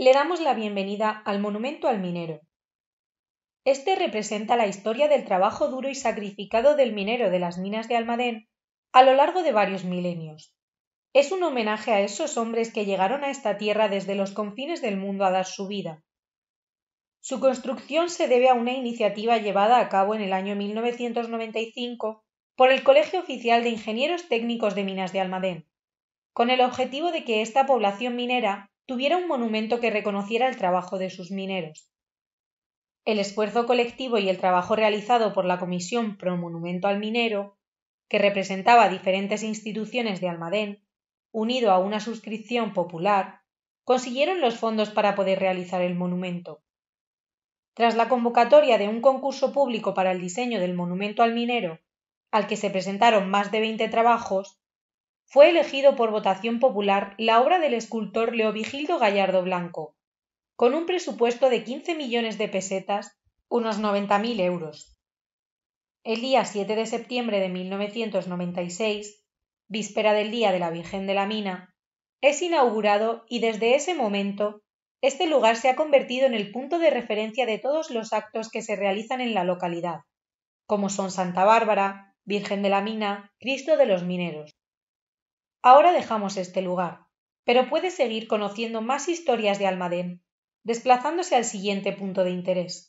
le damos la bienvenida al monumento al minero. Este representa la historia del trabajo duro y sacrificado del minero de las minas de Almadén a lo largo de varios milenios. Es un homenaje a esos hombres que llegaron a esta tierra desde los confines del mundo a dar su vida. Su construcción se debe a una iniciativa llevada a cabo en el año 1995 por el Colegio Oficial de Ingenieros Técnicos de Minas de Almadén, con el objetivo de que esta población minera tuviera un monumento que reconociera el trabajo de sus mineros. El esfuerzo colectivo y el trabajo realizado por la Comisión Pro Monumento al Minero, que representaba diferentes instituciones de Almadén, unido a una suscripción popular, consiguieron los fondos para poder realizar el monumento. Tras la convocatoria de un concurso público para el diseño del monumento al minero, al que se presentaron más de veinte trabajos, fue elegido por votación popular la obra del escultor Leovigildo Gallardo Blanco, con un presupuesto de 15 millones de pesetas, unos 90.000 euros. El día 7 de septiembre de 1996, víspera del Día de la Virgen de la Mina, es inaugurado y desde ese momento este lugar se ha convertido en el punto de referencia de todos los actos que se realizan en la localidad, como son Santa Bárbara, Virgen de la Mina, Cristo de los Mineros. Ahora dejamos este lugar, pero puede seguir conociendo más historias de Almadén, desplazándose al siguiente punto de interés.